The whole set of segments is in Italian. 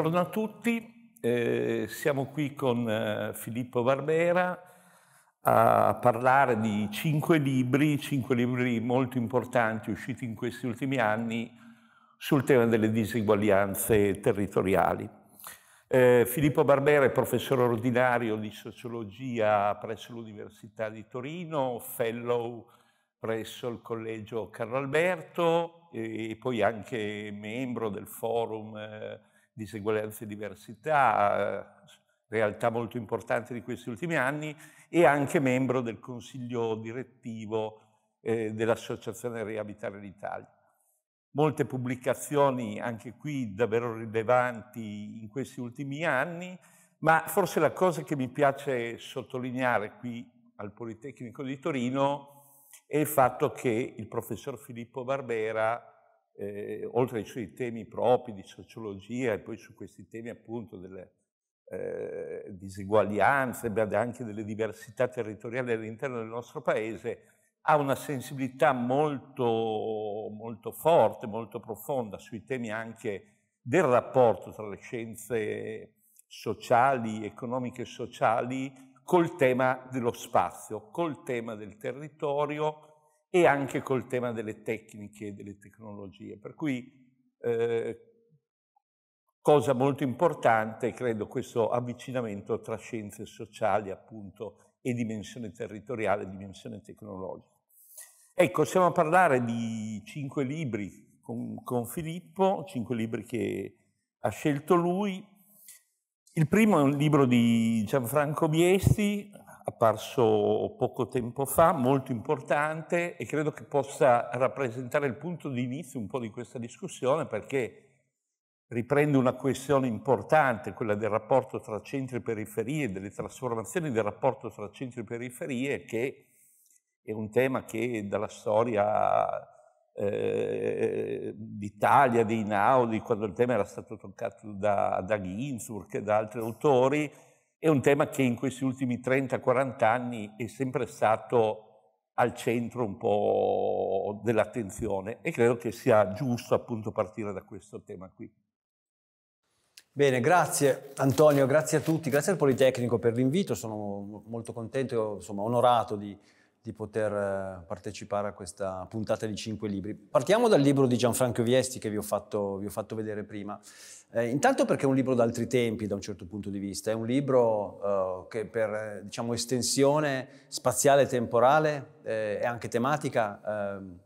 Buongiorno a tutti, eh, siamo qui con eh, Filippo Barbera a parlare di cinque libri, cinque libri molto importanti usciti in questi ultimi anni sul tema delle diseguaglianze territoriali. Eh, Filippo Barbera è professore ordinario di sociologia presso l'Università di Torino, fellow presso il Collegio Carlo Alberto e poi anche membro del forum eh, diseguaglianze e diversità, eh, realtà molto importante di questi ultimi anni, e anche membro del consiglio direttivo eh, dell'Associazione Riabitare l'Italia. Molte pubblicazioni, anche qui davvero rilevanti in questi ultimi anni, ma forse la cosa che mi piace sottolineare qui al Politecnico di Torino è il fatto che il professor Filippo Barbera eh, oltre ai suoi temi propri di sociologia e poi su questi temi appunto delle eh, diseguaglianze, anche delle diversità territoriali all'interno del nostro paese, ha una sensibilità molto, molto forte, molto profonda sui temi anche del rapporto tra le scienze sociali, economiche e sociali, col tema dello spazio, col tema del territorio, e anche col tema delle tecniche e delle tecnologie. Per cui, eh, cosa molto importante, credo, questo avvicinamento tra scienze sociali, appunto, e dimensione territoriale, dimensione tecnologica. Ecco, stiamo a parlare di cinque libri con, con Filippo, cinque libri che ha scelto lui. Il primo è un libro di Gianfranco Biesti, apparso poco tempo fa, molto importante e credo che possa rappresentare il punto di inizio un po' di questa discussione perché riprende una questione importante, quella del rapporto tra centri e periferie, delle trasformazioni del rapporto tra centri e periferie, che è un tema che dalla storia eh, d'Italia, dei Naudi, quando il tema era stato toccato da, da Ginsburg e da altri autori, è un tema che in questi ultimi 30-40 anni è sempre stato al centro un po' dell'attenzione e credo che sia giusto appunto partire da questo tema qui. Bene, grazie Antonio, grazie a tutti, grazie al Politecnico per l'invito, sono molto contento, insomma onorato di, di poter eh, partecipare a questa puntata di cinque libri. Partiamo dal libro di Gianfranco Viesti che vi ho fatto, vi ho fatto vedere prima. Eh, intanto perché è un libro d'altri tempi da un certo punto di vista, è un libro eh, che per eh, diciamo, estensione spaziale e temporale eh, e anche tematica ehm,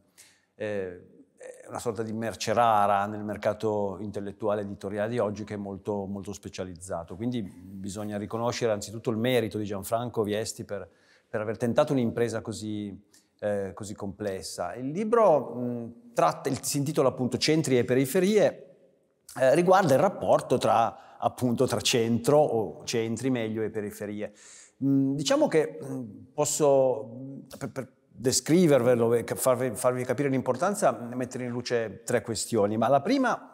eh, è una sorta di merce rara nel mercato intellettuale editoriale di oggi che è molto, molto specializzato. Quindi bisogna riconoscere anzitutto il merito di Gianfranco Viesti per, per aver tentato un'impresa così, così complessa. Il libro mh, tratta, si intitola appunto Centri e periferie eh, riguarda il rapporto tra, appunto, tra centro, o centri meglio, e periferie. Mm, diciamo che mm, posso, mm, per, per descrivervelo e farvi, farvi capire l'importanza, mettere in luce tre questioni, ma la prima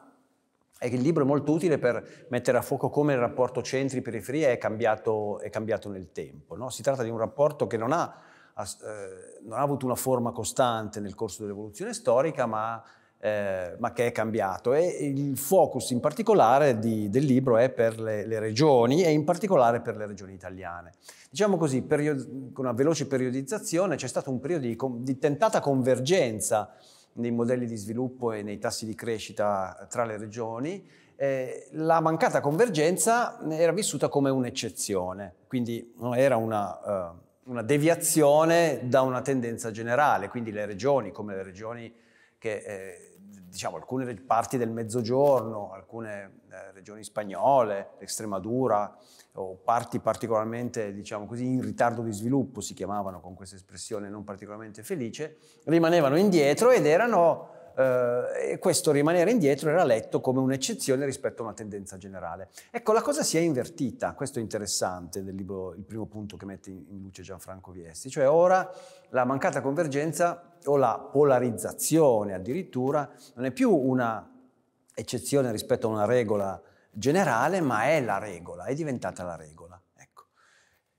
è che il libro è molto utile per mettere a fuoco come il rapporto centri-periferie è cambiato, è cambiato nel tempo. No? Si tratta di un rapporto che non ha, eh, non ha, avuto una forma costante nel corso dell'evoluzione storica, ma eh, ma che è cambiato. E il focus in particolare di, del libro è per le, le, regioni e in particolare per le regioni italiane. Diciamo così, period, con una veloce periodizzazione c'è stato un periodo di, di tentata convergenza nei modelli di sviluppo e nei tassi di crescita tra le regioni eh, la mancata convergenza era vissuta come un'eccezione, quindi era una, uh, una, deviazione da una tendenza generale, quindi le regioni come le regioni che eh, diciamo, alcune parti del mezzogiorno, alcune eh, regioni spagnole, l'Estremadura, o parti particolarmente, diciamo così, in ritardo di sviluppo, si chiamavano con questa espressione non particolarmente felice, rimanevano indietro ed erano eh, e questo rimanere indietro era letto come un'eccezione rispetto a una tendenza generale. Ecco, la cosa si è invertita, questo è interessante nel libro, il primo punto che mette in luce Gianfranco Viesti, cioè ora la mancata convergenza o la polarizzazione addirittura non è più un'eccezione rispetto a una regola generale, ma è la regola, è diventata la regola. Ecco.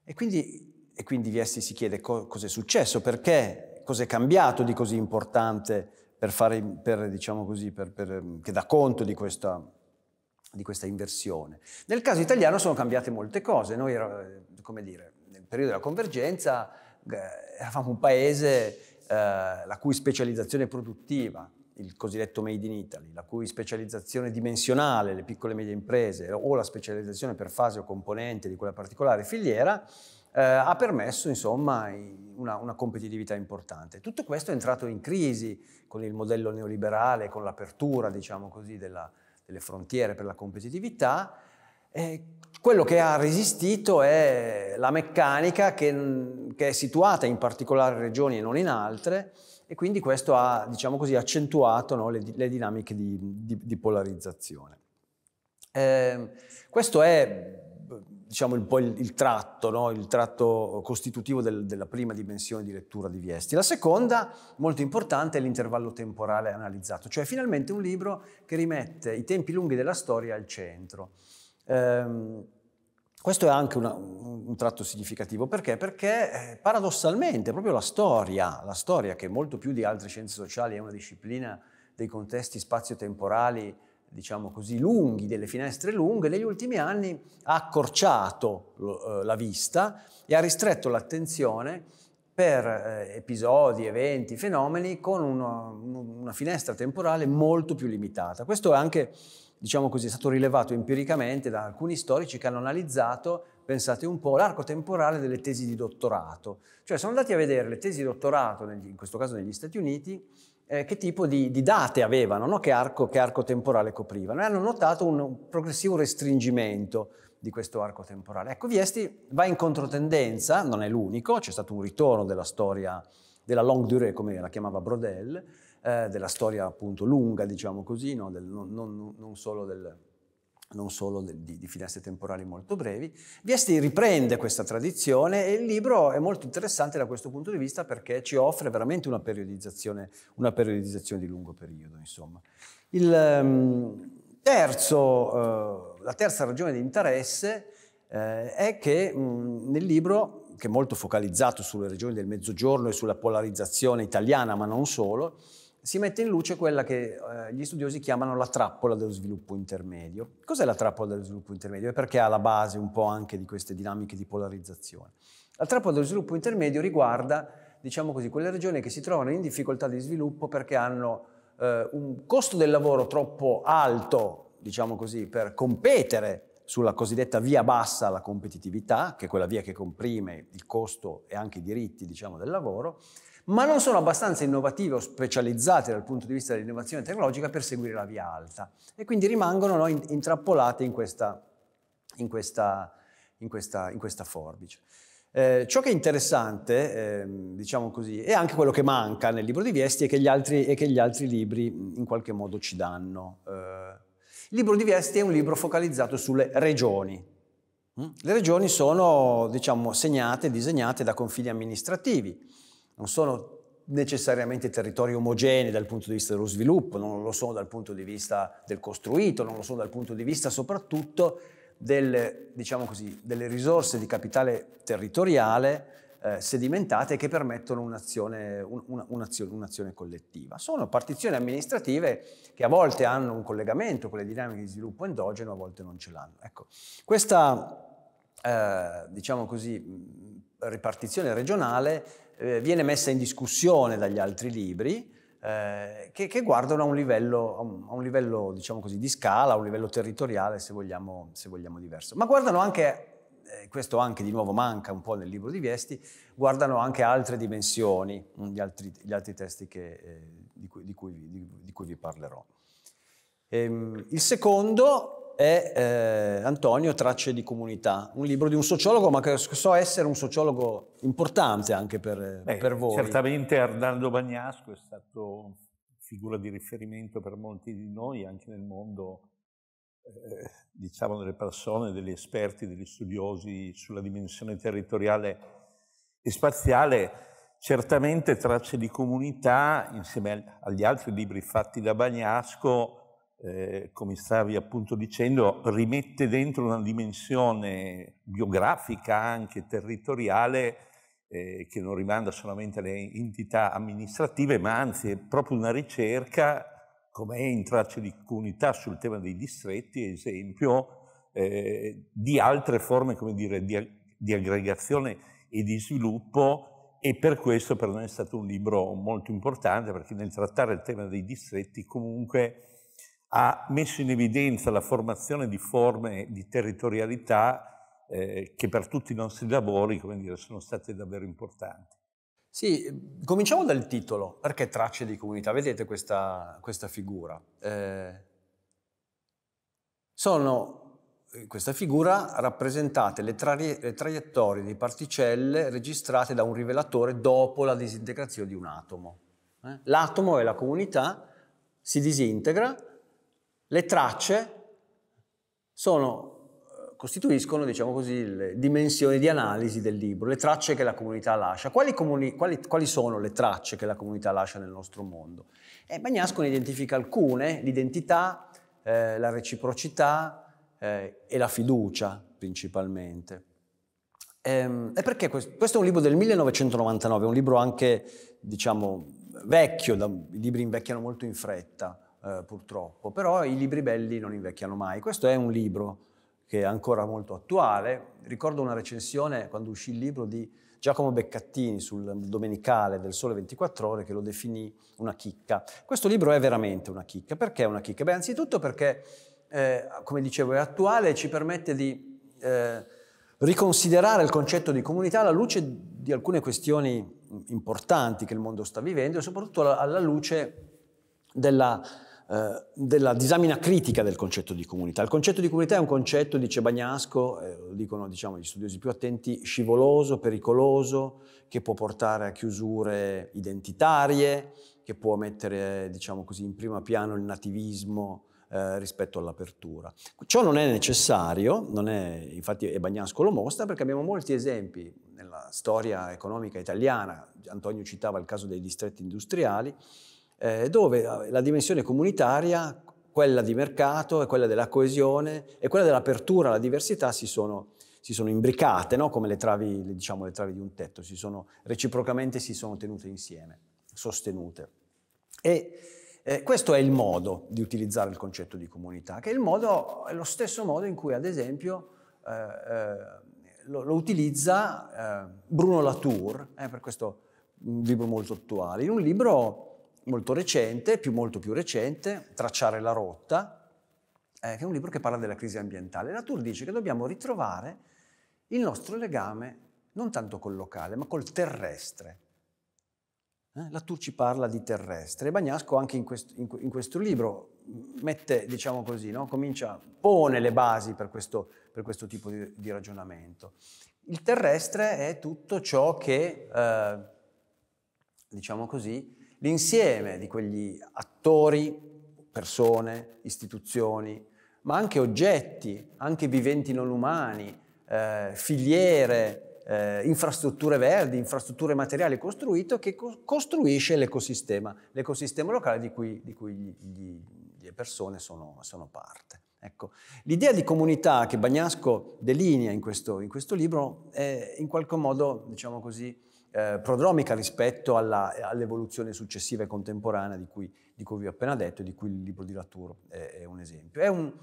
E, quindi, e quindi Viesti si chiede co- cosa successo, perché, cos'è cambiato di così importante per fare, per, diciamo così, per, per, che dà conto di questa, di questa, inversione. Nel caso italiano sono cambiate molte cose. Noi, eh, come dire, nel periodo della convergenza eh, eravamo un paese eh, la cui specializzazione produttiva, il cosiddetto Made in Italy, la cui specializzazione dimensionale, le piccole e medie imprese, o la specializzazione per fase o componente di quella particolare filiera, eh, ha permesso insomma una, una, competitività importante. Tutto questo è entrato in crisi con il modello neoliberale, con l'apertura diciamo così, della, delle frontiere per la competitività. E quello che ha resistito è la meccanica che, che, è situata in particolari regioni e non in altre e quindi questo ha diciamo così, accentuato no, le, le, dinamiche di, di, di polarizzazione. Eh, questo è diciamo un po' il, il tratto, no? il tratto costitutivo del, della prima dimensione di lettura di Viesti. La seconda, molto importante, è l'intervallo temporale analizzato, cioè finalmente un libro che rimette i tempi lunghi della storia al centro. Ehm, questo è anche una, un tratto significativo, perché? Perché eh, paradossalmente proprio la storia, la storia che molto più di altre scienze sociali è una disciplina dei contesti spazio-temporali diciamo così, lunghi, delle finestre lunghe, negli ultimi anni ha accorciato eh, la vista e ha ristretto l'attenzione per eh, episodi, eventi, fenomeni con una, una, finestra temporale molto più limitata. Questo è anche, diciamo così, stato rilevato empiricamente da alcuni storici che hanno analizzato, pensate un po', l'arco temporale delle tesi di dottorato. Cioè sono andati a vedere le tesi di dottorato, in questo caso negli Stati Uniti, eh, che tipo di, di date avevano, no? che, arco, che, arco, temporale coprivano, e hanno notato un progressivo restringimento di questo arco temporale. Ecco, Viesti va in controtendenza, non è l'unico, c'è stato un ritorno della storia della longue durée, come la chiamava Brodel, eh, della storia appunto lunga, diciamo così, no? Del, non, non, non solo del, non solo di, di, finestre temporali molto brevi. Viesti riprende questa tradizione e il libro è molto interessante da questo punto di vista perché ci offre veramente una periodizzazione, una periodizzazione di lungo periodo. Insomma. Il, ehm, terzo, eh, la terza ragione di interesse eh, è che mh, mm, nel libro, che è molto focalizzato sulle regioni del Mezzogiorno e sulla polarizzazione italiana, ma non solo, si mette in luce quella che eh, gli studiosi chiamano la trappola dello sviluppo intermedio. Cos'è la trappola dello sviluppo intermedio e perché è alla base un po' anche di queste dinamiche di polarizzazione? La trappola dello sviluppo intermedio riguarda, diciamo così, quelle regioni che si trovano in difficoltà di sviluppo perché hanno eh, un costo del lavoro troppo alto, diciamo così, per competere sulla cosiddetta via bassa alla competitività, che è quella via che comprime il costo e anche i diritti, diciamo, del lavoro, ma non sono abbastanza innovative o specializzate dal punto di vista dell'innovazione tecnologica per seguire la via alta e quindi rimangono no, intrappolate in questa, in questa, in questa, in questa forbice. Eh, ciò che è interessante, eh, diciamo così, e anche quello che manca nel libro di Viesti è che gli altri, che gli altri libri in qualche modo ci danno. Eh, il libro di Viesti è un libro focalizzato sulle regioni. Le regioni sono, diciamo, segnate, disegnate da confini amministrativi non sono necessariamente territori omogenei dal punto di vista dello sviluppo, non lo sono dal punto di vista del costruito, non lo sono dal punto di vista soprattutto del, diciamo così, delle risorse di capitale territoriale eh, sedimentate che permettono un'azione, un, un'azione, un'azione collettiva. Sono partizioni amministrative che a volte hanno un collegamento con le dinamiche di sviluppo endogeno, a volte non ce l'hanno. Ecco, questa, eh, diciamo così, ripartizione regionale eh, viene messa in discussione dagli altri libri eh, che, che, guardano a un livello, a un, livello diciamo così, di scala, a un livello territoriale se vogliamo, se vogliamo diverso, ma guardano anche eh, questo anche di nuovo manca un po' nel libro di Viesti, guardano anche altre dimensioni, gli mm, altri, gli altri testi che, eh, di, cui, di, cui, di, di, cui, vi parlerò. Ehm, il secondo è eh, Antonio Tracce di comunità, un libro di un sociologo, ma che so essere un sociologo importante anche per, Beh, per voi. Certamente Arnaldo Bagnasco è stato figura di riferimento per molti di noi, anche nel mondo, eh, diciamo, delle persone, degli esperti, degli studiosi sulla dimensione territoriale e spaziale. Certamente Tracce di comunità, insieme agli altri libri fatti da Bagnasco, eh, come stavi appunto dicendo, rimette dentro una dimensione biografica, anche territoriale, eh, che non rimanda solamente alle entità amministrative, ma anzi è proprio una ricerca, come è in traccia di comunità sul tema dei distretti, ad esempio, eh, di altre forme, come dire, di, di aggregazione e di sviluppo e per questo per noi è stato un libro molto importante perché nel trattare il tema dei distretti comunque ha messo in evidenza la formazione di forme di territorialità eh, che per tutti i nostri lavori dire, sono state davvero importanti. Sì, cominciamo dal titolo, perché tracce di comunità? Vedete questa, questa figura. Eh, sono in eh, questa figura rappresentate le, tra- le traiettorie di particelle registrate da un rivelatore dopo la disintegrazione di un atomo. Eh? L'atomo è la comunità si disintegra le tracce sono, eh, costituiscono, diciamo così, le dimensioni di analisi del libro, le tracce che la comunità lascia. Quali, comuni, quali, quali sono le tracce che la comunità lascia nel nostro mondo? E eh, Bagnasco ne identifica alcune, l'identità, eh, la reciprocità eh, e la fiducia principalmente. Ehm, e perché questo? questo è un libro del 1999, è un libro anche, diciamo, vecchio, i libri invecchiano molto in fretta eh, purtroppo, però i libri belli non invecchiano mai. Questo è un libro che è ancora molto attuale. Ricordo una recensione quando uscì il libro di Giacomo Beccattini sul Domenicale del Sole 24 Ore che lo definì una chicca. Questo libro è veramente una chicca. Perché è una chicca? Beh, anzitutto perché, eh, come dicevo, è attuale e ci permette di eh, riconsiderare il concetto di comunità alla luce di alcune questioni importanti che il mondo sta vivendo e soprattutto alla luce della eh, della disamina critica del concetto di comunità. Il concetto di comunità è un concetto, dice Bagnasco, eh, lo dicono diciamo, gli studiosi più attenti, scivoloso, pericoloso, che può portare a chiusure identitarie, che può mettere diciamo così, in primo piano il nativismo eh, rispetto all'apertura. Ciò non è necessario, non è, infatti e Bagnasco lo mostra perché abbiamo molti esempi nella storia economica italiana, Antonio citava il caso dei distretti industriali, eh, dove la dimensione comunitaria, quella di mercato e quella della coesione e quella dell'apertura alla diversità si sono, si sono imbricate, no? come le travi, le, diciamo, le travi, di un tetto, si sono, reciprocamente si sono tenute insieme, sostenute. E eh, questo è il modo di utilizzare il concetto di comunità, che è, modo, è lo stesso modo in cui, ad esempio, eh, eh, lo, lo, utilizza eh, Bruno Latour, eh, per questo un libro molto attuale, in un libro molto recente, più, molto più recente, Tracciare la rotta, eh, che è un libro che parla della crisi ambientale. La Tour dice che dobbiamo ritrovare il nostro legame non tanto col locale, ma col terrestre. Eh? Tour ci parla di terrestre. Bagnasco anche in, quest, in, in questo libro mette, diciamo così, no? Comincia, pone le basi per questo, per questo tipo di, di, ragionamento. Il terrestre è tutto ciò che, eh, diciamo così, l'insieme di quegli attori, persone, istituzioni, ma anche oggetti, anche viventi non umani, eh, filiere, eh, infrastrutture verdi, infrastrutture materiali costruite che co- costruisce l'ecosistema, l'ecosistema locale di cui, di cui gli, gli, le persone sono, sono parte. Ecco, l'idea di comunità che Bagnasco delinea in questo, in questo libro è in qualche modo, diciamo così, eh, prodromica rispetto all'evoluzione successiva e contemporanea di cui, di cui, vi ho appena detto e di cui il libro di Latour è, è un esempio. È un,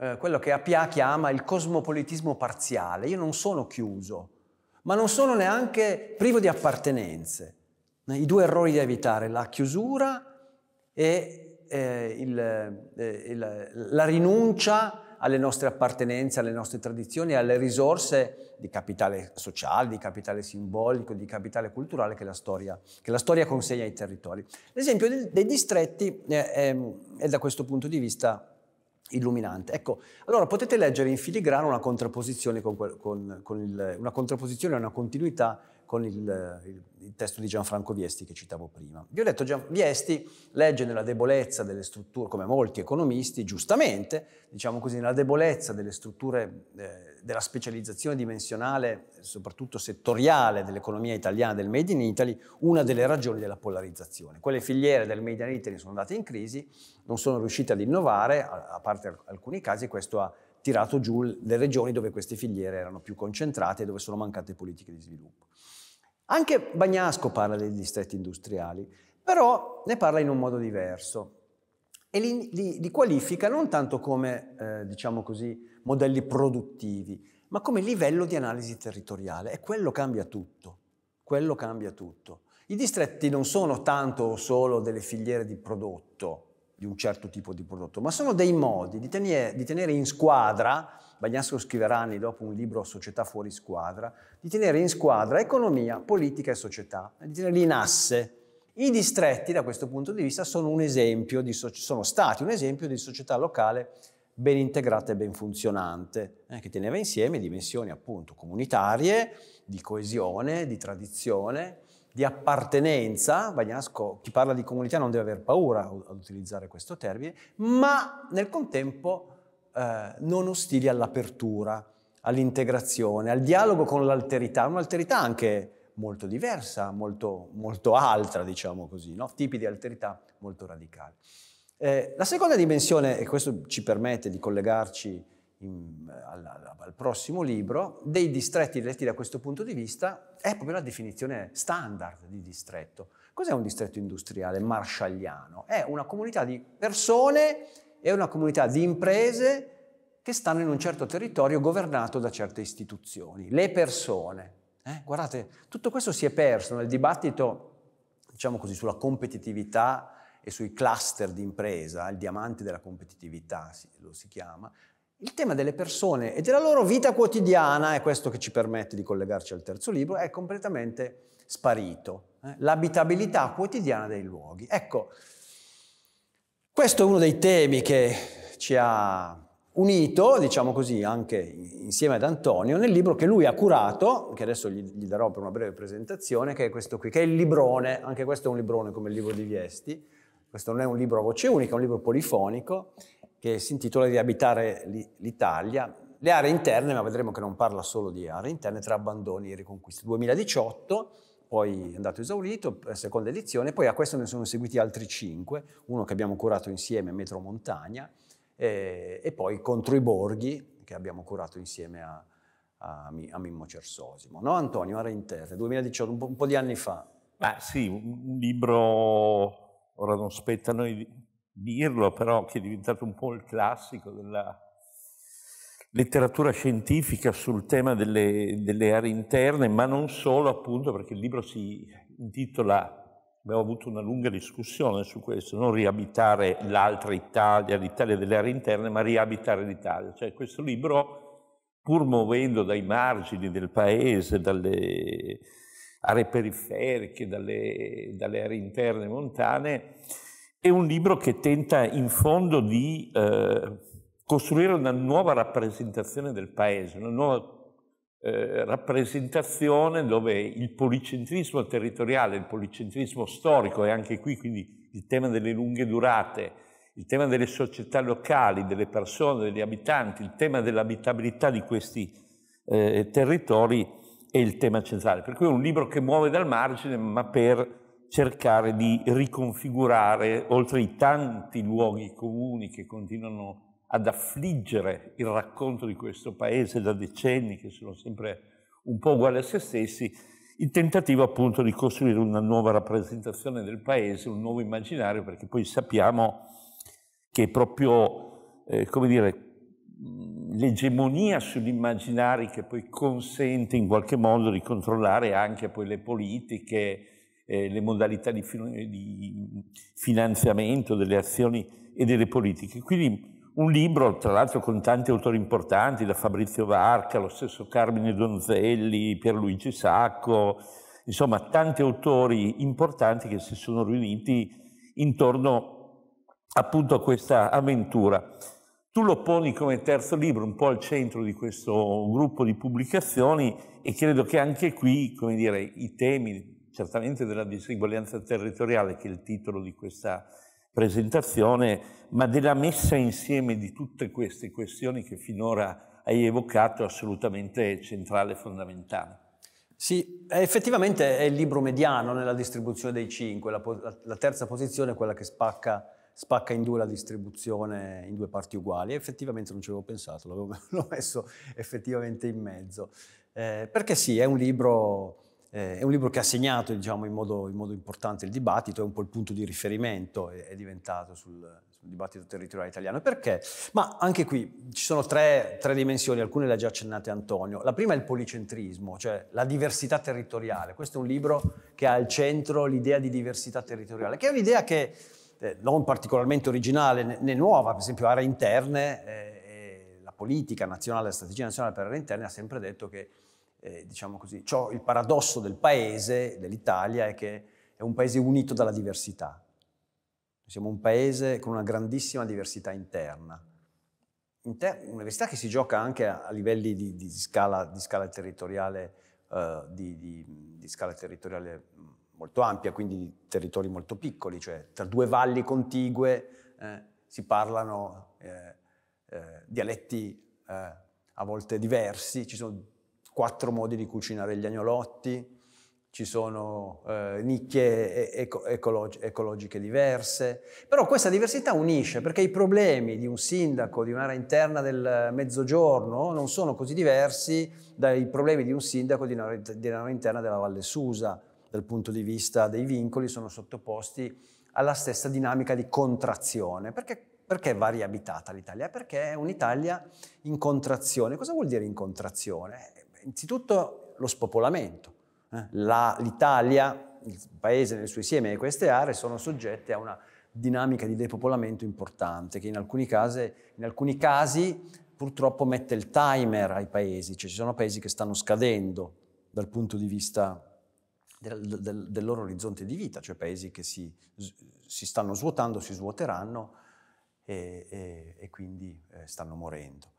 eh, quello che Appia chiama il cosmopolitismo parziale. Io non sono chiuso, ma non sono neanche privo di appartenenze. I due errori da evitare, la chiusura e eh, il, eh, il, la rinuncia alle nostre appartenenze, alle nostre tradizioni, alle risorse di capitale sociale, di capitale simbolico, di capitale culturale che la storia, che la storia consegna ai territori. L'esempio dei distretti è, eh, è, ehm, è da questo punto di vista illuminante. Ecco, allora potete leggere in filigrana una contrapposizione, con, con, con il, una, contrapposizione una continuità con il, il, il, testo di Gianfranco Viesti che citavo prima. Vi ho detto, Gian, Viesti legge nella debolezza delle strutture, come molti economisti, giustamente, diciamo così, nella debolezza delle strutture, eh, della specializzazione dimensionale, soprattutto settoriale dell'economia italiana, del Made in Italy, una delle ragioni della polarizzazione. Quelle filiere del Made in Italy sono andate in crisi, non sono riuscite ad innovare, a, a parte alcuni casi, questo ha tirato giù le regioni dove queste filiere erano più concentrate e dove sono mancate politiche di sviluppo. Anche Bagnasco parla dei distretti industriali, però ne parla in un modo diverso e li, li, li qualifica non tanto come, eh, diciamo così, modelli produttivi, ma come livello di analisi territoriale e quello cambia tutto, quello cambia tutto. I distretti non sono tanto o solo delle filiere di prodotto, di un certo tipo di prodotto, ma sono dei modi di tenere, di tenere in squadra Bagnasco scriverà anni dopo un libro Società fuori squadra, di tenere in squadra economia, politica e società, di tenerli in asse. I distretti, da questo punto di vista, sono, un esempio di so- sono stati un esempio di società locale ben integrata e ben funzionante, eh, che teneva insieme dimensioni appunto comunitarie, di coesione, di tradizione, di appartenenza, Bagnasco, chi parla di comunità non deve aver paura ad utilizzare questo termine, ma nel contempo eh, non ostili all'apertura, all'integrazione, al dialogo con l'alterità, un'alterità anche molto diversa, molto, molto altra, diciamo così, no? tipi di alterità molto radicali. Eh, la seconda dimensione, e questo ci permette di collegarci in, eh, al, al, prossimo libro, dei distretti letti da questo punto di vista, è proprio la definizione standard di distretto. Cos'è un distretto industriale marsciagliano? È una comunità di persone è una comunità di imprese che stanno in un certo territorio governato da certe istituzioni, le persone. Eh? Guardate, tutto questo si è perso nel dibattito, diciamo così, sulla competitività e sui cluster di impresa, il diamante della competitività lo si chiama, il tema delle persone e della loro vita quotidiana, è questo che ci permette di collegarci al terzo libro, è completamente sparito. Eh? L'abitabilità quotidiana dei luoghi. Ecco, questo è uno dei temi che ci ha unito, diciamo così, anche insieme ad Antonio, nel libro che lui ha curato, che adesso gli, gli darò per una breve presentazione, che è questo qui, che è il librone, anche questo è un librone come il libro di Viesti, questo non è un libro a voce unica, è un libro polifonico, che si intitola Di abitare l'Italia, le aree interne, ma vedremo che non parla solo di aree interne, tra abbandoni e riconquiste. 2018 poi è andato esaurito, eh, seconda edizione, poi a questo ne sono seguiti altri cinque, uno che abbiamo curato insieme, Metro Montagna, e, eh, e poi Contro i Borghi, che abbiamo curato insieme a, a, a Mimmo Cersosimo. No Antonio, era in terra, 2018, un po', un po', di anni fa. Beh, sì, un libro, ora non spetta a noi dirlo, però che è diventato un po' il classico della letteratura scientifica sul tema delle, delle, aree interne, ma non solo appunto perché il libro si intitola, abbiamo avuto una lunga discussione su questo, non riabitare l'altra Italia, l'Italia delle aree interne, ma riabitare l'Italia. Cioè questo libro, pur muovendo dai margini del paese, dalle aree periferiche, dalle, dalle aree interne montane, è un libro che tenta in fondo di... Eh, costruire una nuova rappresentazione del paese, una nuova eh, rappresentazione dove il policentrismo territoriale, il policentrismo storico e anche qui quindi il tema delle lunghe durate, il tema delle società locali, delle persone, degli abitanti, il tema dell'abitabilità di questi eh, territori è il tema centrale. Per cui è un libro che muove dal margine ma per cercare di riconfigurare, oltre i tanti luoghi comuni che continuano a ad affliggere il racconto di questo paese da decenni, che sono sempre un po' uguali a se stessi, il tentativo appunto di costruire una nuova rappresentazione del paese, un nuovo immaginario, perché poi sappiamo che proprio, eh, come dire, mm, l'egemonia sugli immaginari che poi consente in qualche modo di controllare anche poi le politiche, eh, le modalità di, di mm, finanziamento delle azioni e delle politiche. Quindi un libro, tra l'altro, con tanti autori importanti, da Fabrizio Varca, lo stesso Carmine Donzelli, Pierluigi Sacco, insomma, tanti autori importanti che si sono riuniti intorno appunto a questa avventura. Tu lo poni come terzo libro, un po' al centro di questo gruppo di pubblicazioni e credo che anche qui, come dire, i temi certamente della diseguaglianza territoriale, che è il titolo di questa presentazione, ma della messa insieme di tutte queste questioni che finora hai evocato assolutamente centrale e fondamentale. Sì, eh, effettivamente è il libro mediano nella distribuzione dei cinque, la, la, terza posizione è quella che spacca, spacca, in due la distribuzione in due parti uguali, effettivamente non ci avevo pensato, l'avevo messo effettivamente in mezzo, eh, perché sì, è un libro eh, è un libro che ha segnato diciamo, in, modo, in, modo, importante il dibattito, è un po' il punto di riferimento, è, è diventato sul, sul, dibattito territoriale italiano. Perché? Ma anche qui ci sono tre, tre, dimensioni, alcune le ha già accennate Antonio. La prima è il policentrismo, cioè la diversità territoriale. Questo è un libro che ha al centro l'idea di diversità territoriale, che è un'idea che eh, non particolarmente originale né, nuova, per esempio aree interne, eh, la politica nazionale, la strategia nazionale per aree interne ha sempre detto che eh, diciamo così, ciò, il paradosso del paese, dell'Italia, è che è un paese unito dalla diversità. Siamo un paese con una grandissima diversità interna. Inter- una diversità che si gioca anche a, a livelli di, di, scala, di scala territoriale Uh, di, di, di, scala territoriale molto ampia, quindi territori molto piccoli, cioè tra due valli contigue eh, si parlano eh, eh, dialetti eh, a volte diversi, ci sono quattro modi di cucinare gli agnolotti, ci sono eh, nicchie eco- ecologi- ecologiche diverse, però questa diversità unisce perché i problemi di un sindaco di un'area interna del mezzogiorno non sono così diversi dai problemi di un sindaco di un'area, di un'area interna della Valle Susa, dal punto di vista dei vincoli sono sottoposti alla stessa dinamica di contrazione. Perché, perché variabitata l'Italia? Perché è un'Italia in contrazione. Cosa vuol dire in contrazione? Innanzitutto lo spopolamento. Eh. La, L'Italia, il paese nel suo insieme e queste aree sono soggette a una dinamica di depopolamento importante che in alcuni casi, in alcuni casi purtroppo mette il timer ai paesi, cioè ci sono paesi che stanno scadendo dal punto di vista del, del, del loro orizzonte di vita, cioè paesi che si, si stanno svuotando, si svuoteranno e, e, e quindi eh, stanno morendo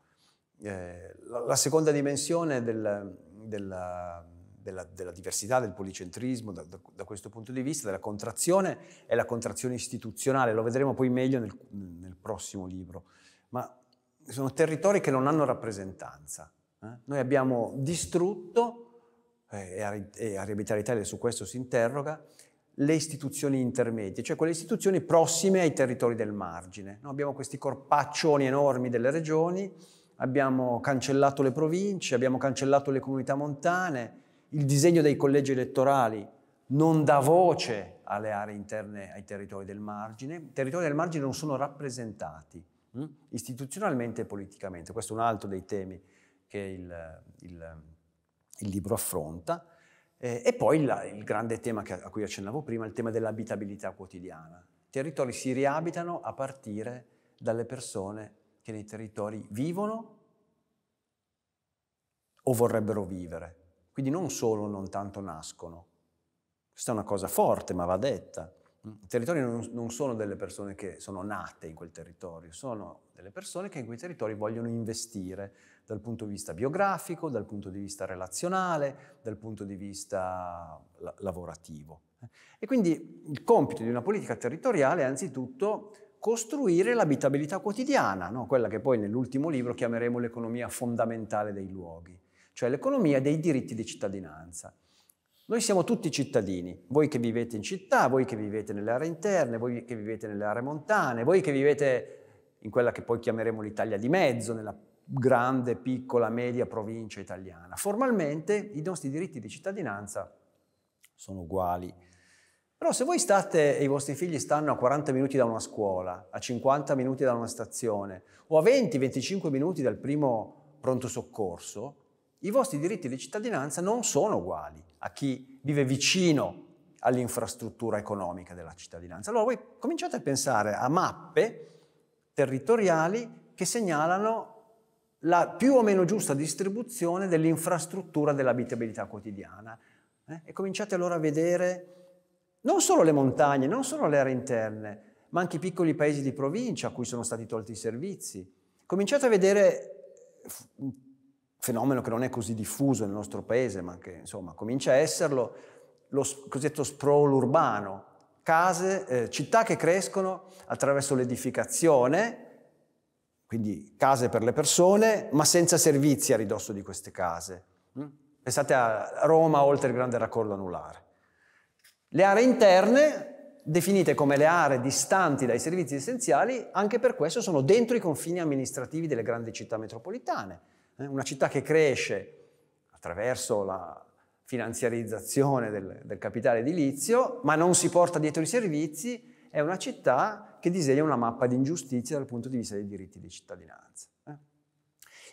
eh, la, la, seconda dimensione del, della, della, della, diversità, del policentrismo da, da, da, questo punto di vista, della contrazione, è la contrazione istituzionale, lo vedremo poi meglio nel, nel prossimo libro, ma sono territori che non hanno rappresentanza. Eh? Noi abbiamo distrutto, eh, e Arbitraria Italia su questo si interroga, le istituzioni intermedie, cioè quelle istituzioni prossime ai territori del margine. No? Abbiamo questi corpaccioni enormi delle regioni, abbiamo cancellato le province, abbiamo cancellato le comunità montane, il disegno dei collegi elettorali non dà voce alle aree interne ai territori del margine, i territori del margine non sono rappresentati mm, istituzionalmente e politicamente, questo è un altro dei temi che il, il, il libro affronta. Eh, e poi la, il grande tema a cui accennavo prima, il tema dell'abitabilità quotidiana. I territori si riabitano a partire dalle persone che nei territori vivono o vorrebbero vivere. Quindi non solo, non tanto nascono. Questa è una cosa forte, ma va detta. I territori non, non sono delle persone che sono nate in quel territorio, sono delle persone che in quei territori vogliono investire dal punto di vista biografico, dal punto di vista relazionale, dal punto di vista lavorativo. E quindi il compito di una politica territoriale è anzitutto costruire l'abitabilità quotidiana, no? quella che poi nell'ultimo libro chiameremo l'economia fondamentale dei luoghi, cioè l'economia dei diritti di cittadinanza. Noi siamo tutti cittadini, voi che vivete in città, voi che vivete nelle aree interne, voi che vivete nelle aree montane, voi che vivete in quella che poi chiameremo l'Italia di mezzo, nella grande, piccola, media provincia italiana. Formalmente i nostri diritti di cittadinanza sono uguali però se voi state e i vostri figli stanno a 40 minuti da una scuola, a 50 minuti da una stazione o a 20-25 minuti dal primo pronto soccorso, i vostri diritti di cittadinanza non sono uguali a chi vive vicino all'infrastruttura economica della cittadinanza. Allora voi cominciate a pensare a mappe territoriali che segnalano la più o meno giusta distribuzione dell'infrastruttura dell'abitabilità quotidiana eh? e cominciate allora a vedere non solo le montagne, non solo le aree interne, ma anche i piccoli paesi di provincia a cui sono stati tolti i servizi. Cominciate a vedere eh, un fenomeno che non è così diffuso nel nostro paese, ma che insomma comincia a esserlo, lo cosiddetto sprawl urbano, case, eh, città che crescono attraverso l'edificazione, quindi case per le persone, ma senza servizi a ridosso di queste case. Mm? Pensate a Roma oltre il grande raccordo anulare. Le aree interne, definite come le aree distanti dai servizi essenziali, anche per questo sono dentro i confini amministrativi delle grandi città metropolitane. Eh. Una città che cresce attraverso la finanziarizzazione del, del capitale edilizio, ma non si porta dietro i servizi, è una città che disegna una mappa di ingiustizia dal punto di vista dei diritti di cittadinanza. Eh.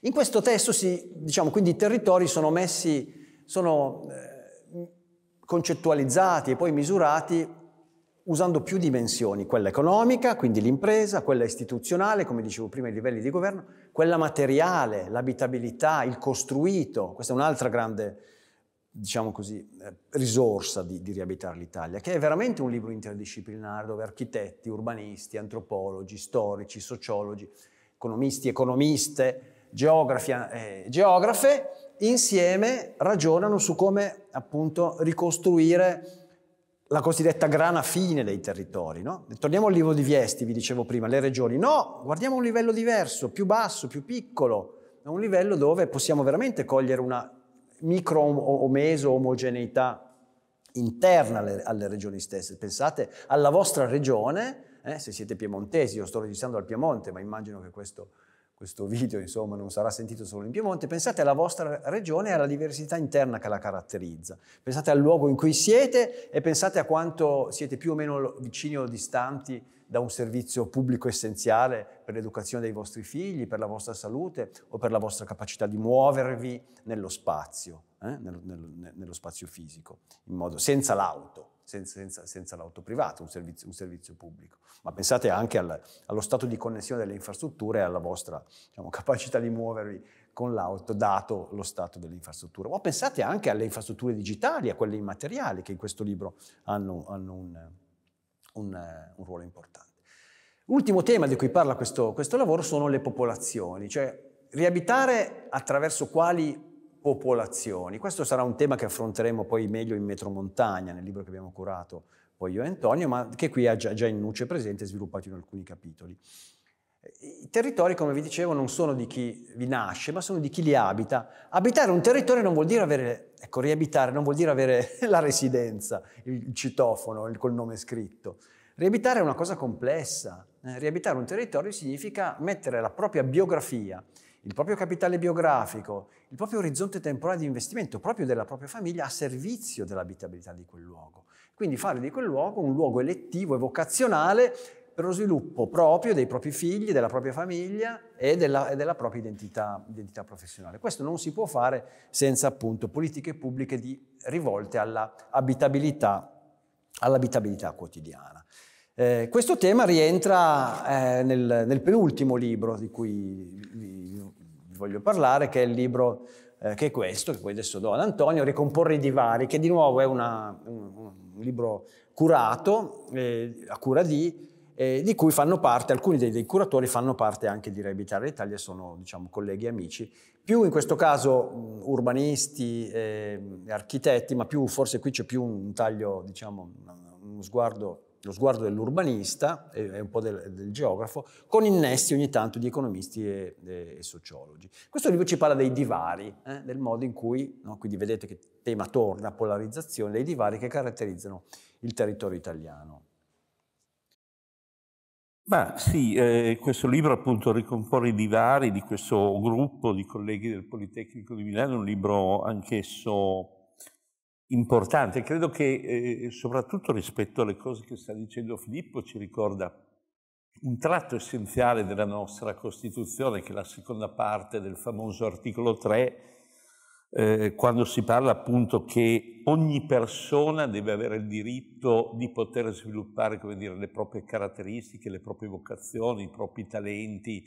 In questo testo si, diciamo, quindi i territori sono messi, sono, eh, concettualizzati e poi misurati usando più dimensioni, quella economica, quindi l'impresa, quella istituzionale, come dicevo prima, i livelli di governo, quella materiale, l'abitabilità, il costruito, questa è un'altra grande, diciamo così, eh, risorsa di, di riabitare l'Italia, che è veramente un libro interdisciplinare dove architetti, urbanisti, antropologi, storici, sociologi, economisti, economiste, geografi, eh, geografe, insieme ragionano su come appunto ricostruire la cosiddetta grana fine dei territori. No? Torniamo al livello di Viesti, vi dicevo prima, le regioni. No, guardiamo un livello diverso, più basso, più piccolo, è un livello dove possiamo veramente cogliere una micro o meso omogeneità interna alle, alle regioni stesse. Pensate alla vostra regione, eh, se siete piemontesi, io sto registrando al Piemonte, ma immagino che questo questo video insomma, non sarà sentito solo in Piemonte, pensate alla vostra regione e alla diversità interna che la caratterizza, pensate al luogo in cui siete e pensate a quanto siete più o meno vicini o distanti da un servizio pubblico essenziale per l'educazione dei vostri figli, per la vostra salute o per la vostra capacità di muovervi nello spazio, eh? nello, nello, nello spazio fisico, in modo, senza l'auto senza, senza, senza l'auto privata, un servizio, un servizio, pubblico. Ma pensate anche al, allo stato di connessione delle infrastrutture e alla vostra diciamo, capacità di muovervi con l'auto, dato lo stato delle infrastrutture. Ma pensate anche alle infrastrutture digitali, a quelle immateriali, che in questo libro hanno, hanno un, un, un ruolo importante. L'ultimo tema di cui parla questo, questo, lavoro sono le popolazioni, cioè riabitare attraverso quali popolazioni. Questo sarà un tema che affronteremo poi meglio in Metromontagna, nel libro che abbiamo curato poi io e Antonio, ma che qui è già, già in luce presente e sviluppato in alcuni capitoli. Eh, I territori, come vi dicevo, non sono di chi vi nasce, ma sono di chi li abita. Abitare un territorio non vuol dire avere, ecco, riabitare non vuol dire avere la residenza, il citofono il, col nome scritto. Riabitare è una cosa complessa. Eh, riabitare un territorio significa mettere la propria biografia, il proprio capitale biografico, il proprio orizzonte temporale di investimento proprio della propria famiglia a servizio dell'abitabilità di quel luogo. Quindi fare di quel luogo un luogo elettivo e vocazionale per lo sviluppo proprio dei propri figli, della propria famiglia e della, e della propria identità, identità, professionale. Questo non si può fare senza appunto politiche pubbliche di, rivolte all'abitabilità, all'abitabilità quotidiana. Eh, questo tema rientra eh, nel, nel, penultimo libro di cui vi, vi voglio parlare, che è il libro eh, che è questo, che poi adesso do ad Antonio, Ricomporre i divari, che di nuovo è una, un, un, libro curato, eh, a cura di, eh, di cui fanno parte, alcuni dei, dei, curatori fanno parte anche di Reabitare l'Italia, sono diciamo, colleghi e amici, più in questo caso mh, urbanisti, eh, architetti, ma più, forse qui c'è più un taglio, diciamo, uno sguardo lo sguardo dell'urbanista e un po' del, del, geografo, con innesti ogni tanto di economisti e, e, e sociologi. Questo libro ci parla dei divari, eh, del modo in cui, no, quindi vedete che tema torna, polarizzazione, dei divari che caratterizzano il territorio italiano. Ma sì, eh, questo libro appunto ricompone i divari di questo gruppo di colleghi del Politecnico di Milano, un libro anch'esso importante. Credo che eh, soprattutto rispetto alle cose che sta dicendo Filippo ci ricorda un tratto essenziale della nostra Costituzione, che è la seconda parte del famoso articolo 3, eh, quando si parla appunto che ogni persona deve avere il diritto di poter sviluppare dire, le proprie caratteristiche, le proprie vocazioni, i propri talenti,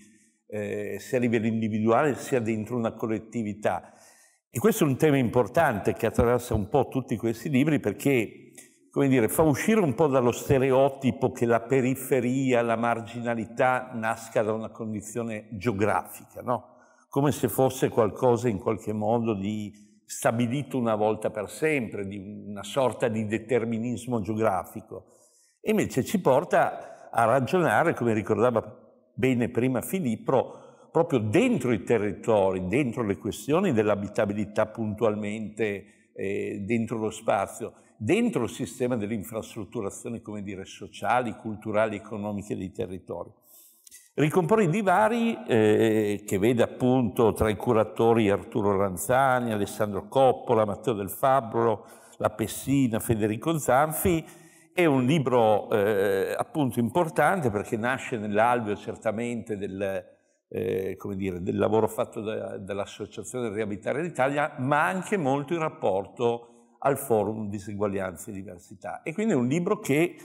eh, sia a livello individuale sia dentro una collettività. E questo è un tema importante che attraversa un po' tutti questi libri perché, come dire, fa uscire un po' dallo stereotipo che la periferia, la marginalità nasca da una condizione geografica, no? come se fosse qualcosa in qualche modo di stabilito una volta per sempre, di una sorta di determinismo geografico. E invece ci porta a ragionare, come ricordava bene prima Filippo, proprio dentro i territori, dentro le questioni dell'abitabilità puntualmente, eh, dentro lo spazio, dentro il sistema dell'infrastrutturazione, come dire, sociali, culturali, economiche dei territori. Ricomporre i divari eh, che vede appunto tra i curatori Arturo Ranzani, Alessandro Coppola, Matteo Del Fabbro, La Pessina, Federico Zanfi, è un libro eh, appunto importante perché nasce nell'alveo certamente del, eh, come dire, del lavoro fatto da, dall'Associazione Riabitare d'Italia, ma anche molto in rapporto al Forum Diseguaglianze e Diversità. E quindi è un libro che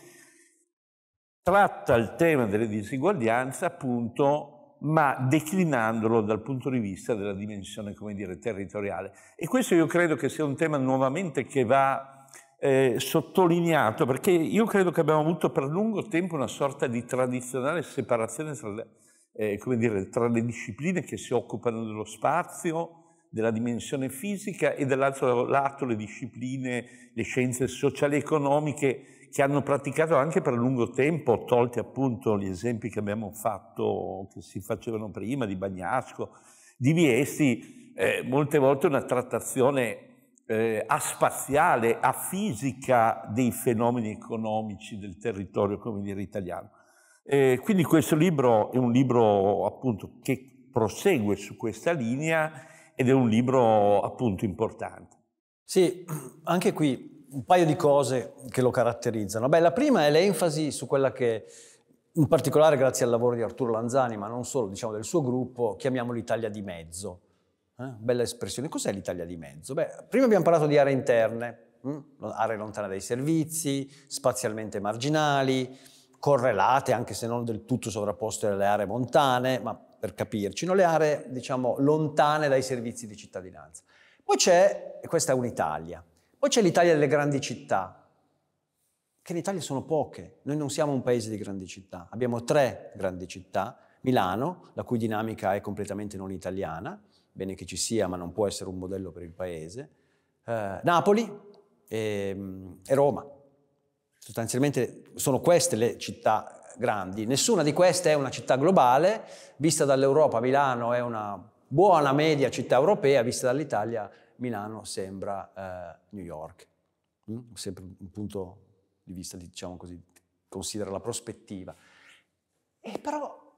tratta il tema delle diseguaglianze appunto, ma declinandolo dal punto di vista della dimensione, come dire, territoriale. E questo io credo che sia un tema nuovamente che va eh, sottolineato, perché io credo che abbiamo avuto per lungo tempo una sorta di tradizionale separazione tra le eh, come dire, tra le discipline che si occupano dello spazio, della dimensione fisica e dall'altro lato le discipline, le scienze sociali e economiche che hanno praticato anche per lungo tempo, tolti appunto gli esempi che abbiamo fatto, che si facevano prima, di Bagnasco, di Viesti, eh, molte volte una trattazione eh, a spaziale, a fisica dei fenomeni economici del territorio, come dire, italiano. E quindi questo libro è un libro appunto che prosegue su questa linea ed è un libro appunto importante. Sì, anche qui un paio di cose che lo caratterizzano. Beh, la prima è l'enfasi su quella che in particolare grazie al lavoro di Arturo Lanzani, ma non solo, diciamo del suo gruppo, chiamiamo l'Italia di mezzo. Eh? Bella espressione. Cos'è l'Italia di mezzo? Beh, prima abbiamo parlato di aree interne, mh? Mm? aree lontane dai servizi, spazialmente marginali, correlate, anche se non del tutto sovrapposte alle aree montane, ma per capirci, no? le aree diciamo lontane dai servizi di cittadinanza. Poi c'è, e questa è un'Italia, poi c'è l'Italia delle grandi città, che in Italia sono poche, noi non siamo un paese di grandi città, abbiamo tre grandi città, Milano, la cui dinamica è completamente non italiana, bene che ci sia, ma non può essere un modello per il paese, eh, Napoli e, ehm, e Roma. Sostanzialmente sono queste le città grandi. Nessuna di queste è una città globale, vista dall'Europa Milano è una buona media città europea, vista dall'Italia Milano sembra eh, New York. Mm? Sempre un punto di vista, diciamo così, considera la prospettiva. E però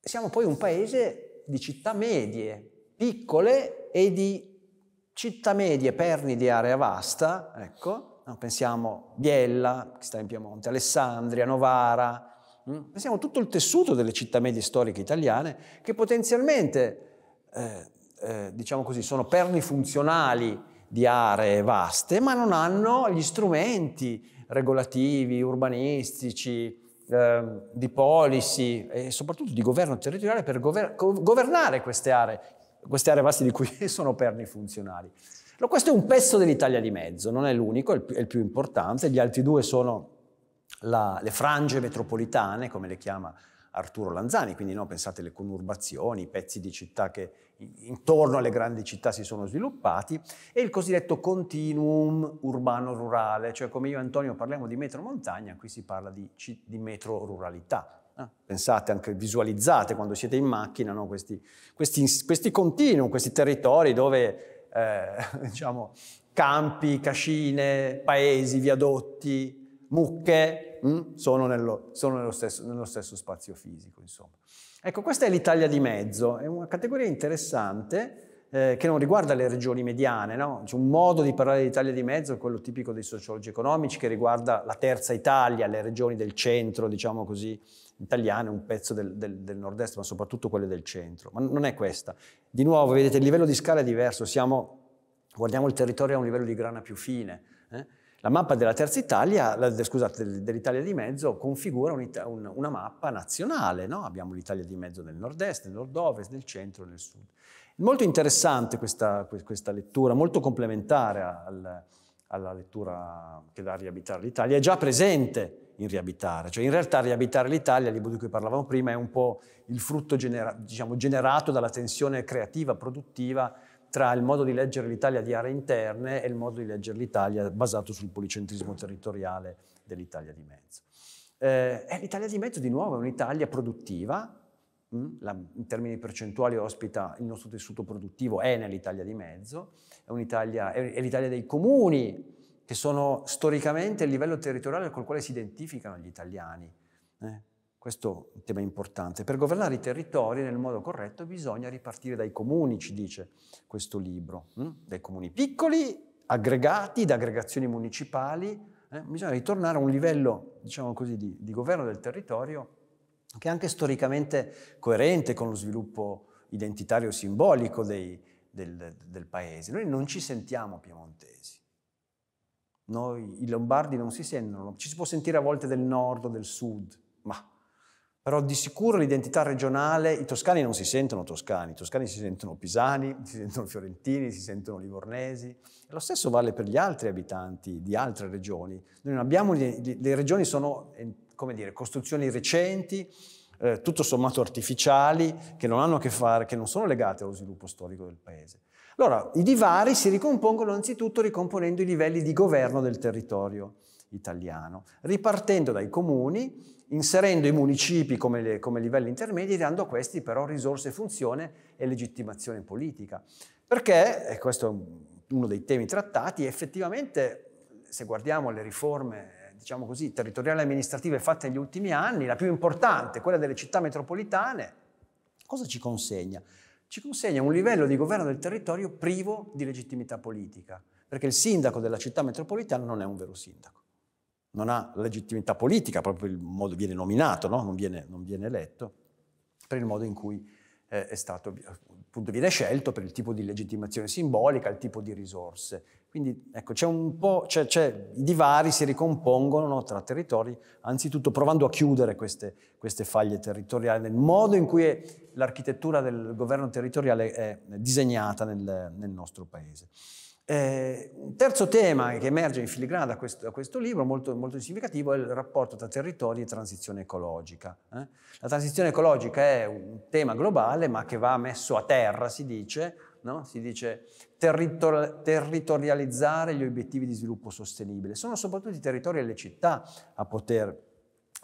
siamo poi un paese di città medie, piccole e di città medie, perni di area vasta, ecco, No? Pensiamo Biella, che sta in Piemonte, Alessandria, Novara, mh? Mm? pensiamo tutto il tessuto delle città medie storiche italiane che potenzialmente, eh, eh, diciamo così, sono perni funzionali di aree vaste, ma non hanno gli strumenti regolativi, urbanistici, eh, di policy e soprattutto di governo territoriale per gover- governare queste aree, queste aree vaste di cui sono perni funzionali. Questo è un pezzo dell'Italia di mezzo, non è l'unico, è il più, importante. Gli altri due sono la, le frange metropolitane, come le chiama Arturo Lanzani, quindi no, pensate alle conurbazioni, i pezzi di città che intorno alle grandi città si sono sviluppati, e il cosiddetto continuum urbano-rurale, cioè come io e Antonio parliamo di metro-montagna, qui si parla di, di metro-ruralità, eh. Pensate anche, visualizzate quando siete in macchina no? questi, questi, questi continuum, questi territori dove eh, diciamo, campi, cascine, paesi, viadotti, mucche, mh? Mm? sono, nello, sono nello, stesso, nello, stesso, spazio fisico. Insomma. Ecco, questa è l'Italia di mezzo, è una categoria interessante eh, che non riguarda le regioni mediane, no? c'è cioè, un modo di parlare dell'Italia di mezzo, quello tipico dei sociologi economici, che riguarda la terza Italia, le regioni del centro, diciamo così, italiane, un pezzo del, del, del nord-est, ma soprattutto quelle del centro. Ma non è questa. Di nuovo, vedete, il livello di scala è diverso, Siamo, guardiamo il territorio a un livello di grana più fine. Eh? La mappa della terza Italia, la, scusate, dell'Italia di mezzo configura un, un, una mappa nazionale, no? abbiamo l'Italia di mezzo nel nord-est, nel nord-ovest, nel centro, e nel sud. Molto interessante questa, questa lettura, molto complementare al, alla lettura che dà Riabitare l'Italia, è già presente in Riabitare, cioè in realtà Riabitare l'Italia, il libro di cui parlavamo prima, è un po' il frutto genera- diciamo, generato dalla tensione creativa, produttiva tra il modo di leggere l'Italia di aree interne e il modo di leggere l'Italia basato sul policentrismo territoriale dell'Italia di mezzo. Eh, l'Italia di mezzo, di nuovo, è un'Italia produttiva, la, in termini percentuali ospita il nostro tessuto produttivo, è nell'Italia di mezzo, è, è l'Italia dei comuni, che sono storicamente il livello territoriale col quale si identificano gli italiani. Eh? Questo è un tema importante. Per governare i territori nel modo corretto bisogna ripartire dai comuni, ci dice questo libro, hm? dai comuni piccoli, aggregati, da aggregazioni municipali. Eh? Bisogna ritornare a un livello, diciamo così, di, di governo del territorio che è anche storicamente coerente con lo sviluppo identitario simbolico dei, del, del paese. Noi non ci sentiamo piemontesi. Noi, i lombardi non si sentono, ci si può sentire a volte del nord o del sud, ma però di sicuro l'identità regionale, i toscani non si sentono toscani, i toscani si sentono pisani, si sentono fiorentini, si sentono livornesi. E lo stesso vale per gli altri abitanti di altre regioni. Noi non Abbiamo, le regioni sono come dire, costruzioni recenti, eh, tutto sommato artificiali, che non hanno a che fare, che non sono legate allo sviluppo storico del paese. Allora, i divari si ricompongono anzitutto ricomponendo i livelli di governo del territorio italiano, ripartendo dai comuni, inserendo i municipi come, le, come livelli intermedi dando a questi però risorse, funzione e legittimazione politica. Perché, e questo è uno dei temi trattati, effettivamente se guardiamo le riforme diciamo così, territoriali e amministrative fatte negli ultimi anni, la più importante, quella delle città metropolitane, cosa ci consegna? Ci consegna un livello di governo del territorio privo di legittimità politica, perché il sindaco della città metropolitana non è un vero sindaco non ha legittimità politica, proprio il modo viene nominato, no? non, viene, non, viene, eletto, per il modo in cui eh, è stato, eh, appunto, viene scelto per il tipo di legittimazione simbolica, il tipo di risorse. Quindi ecco, c'è un po', c'è, c'è, i divari si ricompongono no, tra territori, anzitutto provando a chiudere queste, queste faglie territoriali, nel modo in cui è, l'architettura del governo territoriale è disegnata nel, nel nostro paese. Eh, un terzo tema che emerge in filigrana da questo, da questo libro, molto, molto, significativo, è il rapporto tra territori e transizione ecologica. Eh? La transizione ecologica è un tema globale, ma che va messo a terra, si dice, no? si dice territor- territorializzare gli obiettivi di sviluppo sostenibile. Sono soprattutto i territori e le città a poter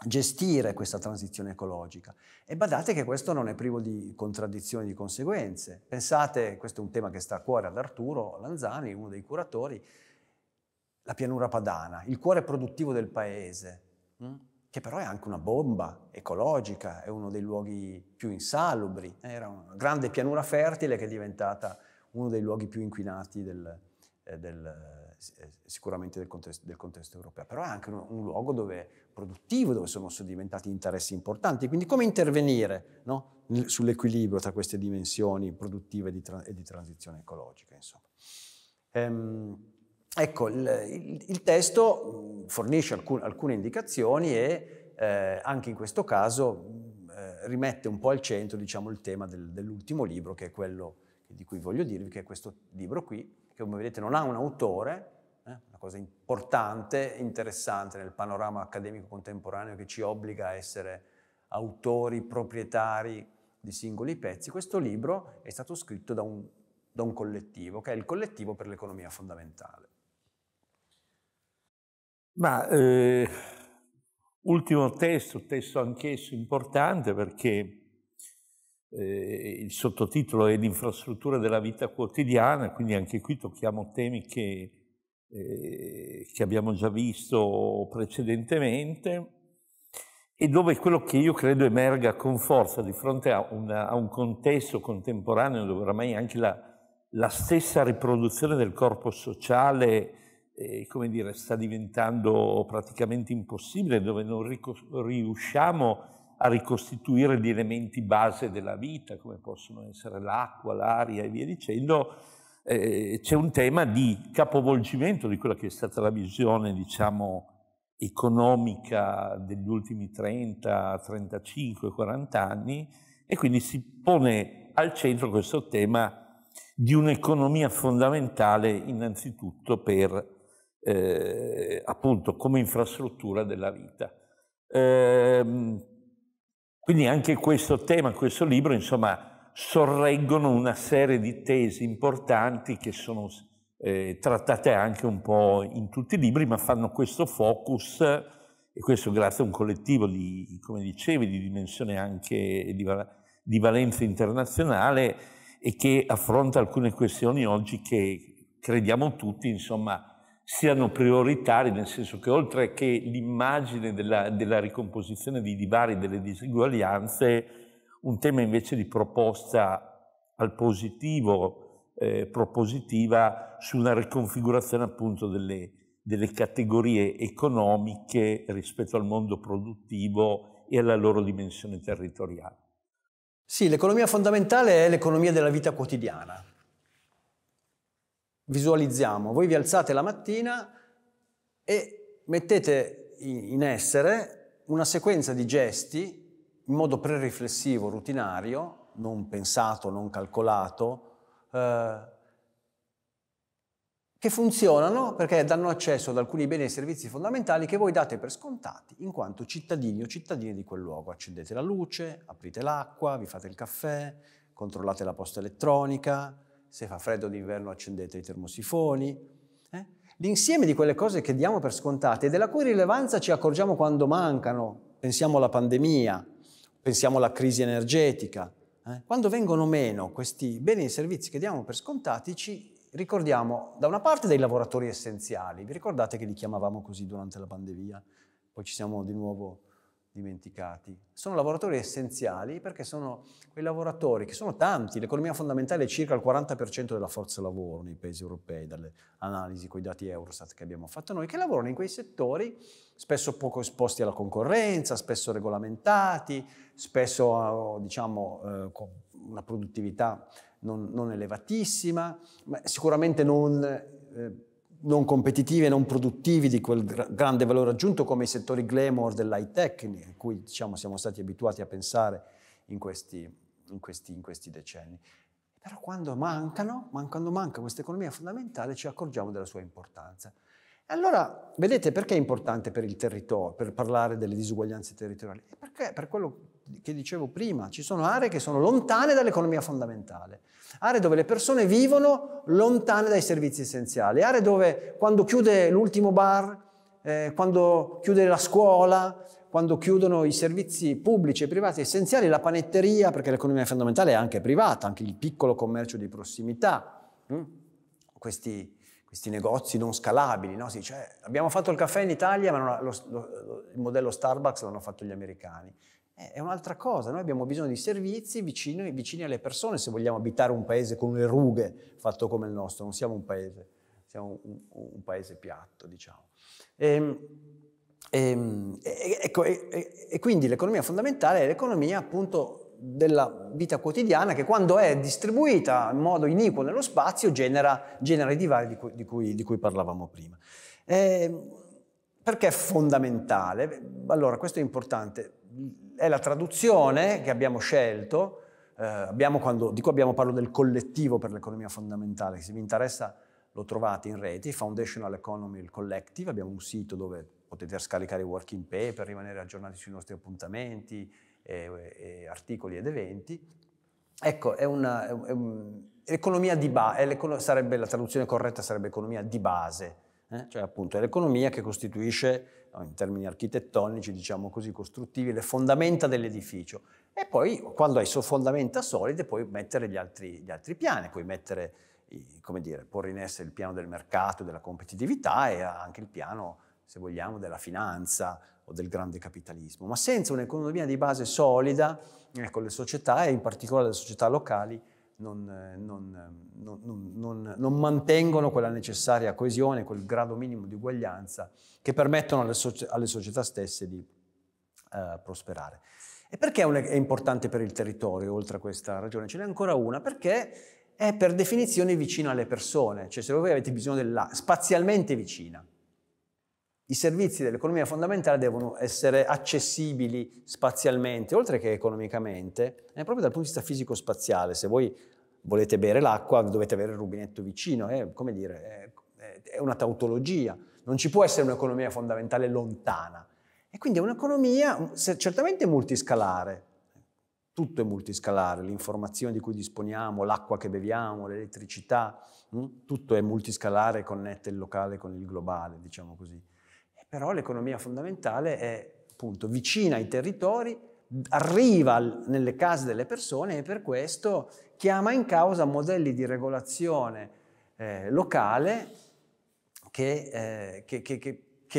gestire questa transizione ecologica. E badate che questo non è privo di contraddizioni e di conseguenze. Pensate, questo è un tema che sta a cuore ad Arturo Lanzani, uno dei curatori, la pianura padana, il cuore produttivo del paese, mm, che però è anche una bomba ecologica, è uno dei luoghi più insalubri, era una grande pianura fertile che è diventata uno dei luoghi più inquinati del, eh, del eh, sicuramente del contesto, del contesto, europeo, però è anche un, un luogo dove, produttivo dove sono, sono diventati interessi importanti. Quindi come intervenire no? sull'equilibrio tra queste dimensioni produttive di tra- e di transizione ecologica? Ehm, ecco, il, il, il, testo fornisce alcun, alcune indicazioni e eh, anche in questo caso eh, rimette un po' al centro diciamo, il tema del, dell'ultimo libro che è quello di cui voglio dirvi, che è questo libro qui, che come vedete non ha un autore, eh, una cosa importante, interessante nel panorama accademico contemporaneo che ci obbliga a essere autori, proprietari di singoli pezzi. Questo libro è stato scritto da un, da un collettivo, che è il collettivo per l'economia fondamentale. Ma eh, ultimo testo, testo anch'esso importante perché eh, eh, il sottotitolo è l'infrastruttura della vita quotidiana, quindi anche qui tocchiamo temi che, eh, che abbiamo già visto precedentemente e dove quello che io credo emerga con forza di fronte a, una, a un contesto contemporaneo dove oramai anche la, la stessa riproduzione del corpo sociale eh, come dire, sta diventando praticamente impossibile, dove non riusciamo a a ricostituire gli elementi base della vita, come possono essere l'acqua, l'aria e via dicendo, eh, c'è un tema di capovolgimento di quella che è stata la visione, diciamo, economica degli ultimi 30, 35, 40 anni e quindi si pone al centro questo tema di un'economia fondamentale innanzitutto per eh, appunto come infrastruttura della vita. Ehm, quindi anche questo tema, questo libro, insomma, sorreggono una serie di tesi importanti che sono eh, trattate anche un po' in tutti i libri, ma fanno questo focus, e questo grazie a un collettivo, di, come dicevi, di dimensione anche di, di valenza internazionale e che affronta alcune questioni oggi che crediamo tutti, insomma, siano prioritari, nel senso che oltre che l'immagine della, della ricomposizione dei divari, e delle diseguaglianze, un tema invece di proposta al positivo, eh, propositiva su una riconfigurazione appunto delle, delle categorie economiche rispetto al mondo produttivo e alla loro dimensione territoriale. Sì, l'economia fondamentale è l'economia della vita quotidiana, visualizziamo, voi vi alzate la mattina e mettete in essere una sequenza di gesti in modo preriflessivo, rutinario, non pensato, non calcolato, eh, che funzionano perché danno accesso ad alcuni beni e servizi fondamentali che voi date per scontati in quanto cittadini o cittadine di quel luogo. Accendete la luce, aprite l'acqua, vi fate il caffè, controllate la posta elettronica, se fa freddo d'inverno accendete i termosifoni. Eh? L'insieme di quelle cose che diamo per scontate e della cui rilevanza ci accorgiamo quando mancano, pensiamo alla pandemia, pensiamo alla crisi energetica, eh? quando vengono meno questi beni e servizi che diamo per scontati ci ricordiamo da una parte dei lavoratori essenziali, vi ricordate che li chiamavamo così durante la pandemia, poi ci siamo di nuovo dimenticati. Sono lavoratori essenziali perché sono quei lavoratori che sono tanti, l'economia fondamentale è circa il 40% della forza lavoro nei paesi europei, dalle analisi con i dati Eurostat che abbiamo fatto noi, che lavorano in quei settori spesso poco esposti alla concorrenza, spesso regolamentati, spesso eh, diciamo, eh, con una produttività non, non elevatissima, ma sicuramente non eh, non competitivi e non produttivi di quel grande valore aggiunto come i settori glamour dell'high tech, a cui diciamo, siamo stati abituati a pensare in questi, in questi, in questi decenni. Però quando mancano, quando manca questa economia fondamentale, ci accorgiamo della sua importanza. E allora, vedete perché è importante per il territorio, per parlare delle disuguaglianze territoriali? Perché per quello che dicevo prima, ci sono aree che sono lontane dall'economia fondamentale, aree dove le persone vivono lontane dai servizi essenziali, aree dove quando chiude l'ultimo bar, eh, quando chiude la scuola, quando chiudono i servizi pubblici e privati essenziali, la panetteria, perché l'economia fondamentale è anche privata, anche il piccolo commercio di prossimità, mm? questi, questi, negozi non scalabili. No? Dice, cioè, eh, abbiamo fatto il caffè in Italia, ma ha, lo, lo, il modello Starbucks l'hanno fatto gli americani è un'altra cosa. Noi abbiamo bisogno di servizi vicini, vicini, alle persone se vogliamo abitare un paese con le rughe fatto come il nostro. Non siamo un paese, siamo un, un paese piatto, diciamo. Ehm, ehm, e, e, ecco, e, e quindi l'economia fondamentale è l'economia appunto della vita quotidiana che quando è distribuita in modo iniquo nello spazio genera, genera i divari di cui, di cui, di cui parlavamo prima. Ehm, perché è fondamentale? Allora, questo è importante è la traduzione che abbiamo scelto, eh, abbiamo quando, di cui abbiamo parlo del collettivo per l'economia fondamentale, se vi interessa lo trovate in rete, Foundational Economy Collective, abbiamo un sito dove potete scaricare i working paper, rimanere aggiornati sui nostri appuntamenti, e, e articoli ed eventi. Ecco, è una, è un, economia di base, la traduzione corretta sarebbe economia di base, eh? cioè appunto è l'economia che costituisce in termini architettonici, diciamo così, costruttivi, le fondamenta dell'edificio. E poi, quando hai fondamenta solide, puoi mettere gli altri, gli altri piani, puoi mettere, come dire, porre in essere il piano del mercato, della competitività e anche il piano, se vogliamo, della finanza o del grande capitalismo. Ma senza un'economia di base solida, ecco, le società, e in particolare le società locali, eh, ehm, non, non, non, non, mantengono quella necessaria coesione, quel grado minimo di uguaglianza che permettono alle, so- alle società stesse di eh, prosperare. E perché è, un, è importante per il territorio, oltre a questa ragione? Ce n'è ancora una, perché è per definizione vicina alle persone, cioè se voi avete bisogno dell'acqua, spazialmente vicina i servizi dell'economia fondamentale devono essere accessibili spazialmente, oltre che economicamente, eh, proprio dal punto di vista fisico-spaziale. Se voi volete bere l'acqua, dovete avere il rubinetto vicino, eh, come dire, eh, è una tautologia. Non ci può essere un'economia fondamentale lontana. E quindi è un'economia mm, certamente multiscalare. Tutto è multiscalare, l'informazione di cui disponiamo, l'acqua che beviamo, l'elettricità, mm, tutto è multiscalare e connette il locale con il globale, diciamo così. Però l'economia fondamentale è appunto vicina ai territori, arriva nelle case delle persone e per questo chiama in causa modelli di regolazione eh, locale che, eh, che,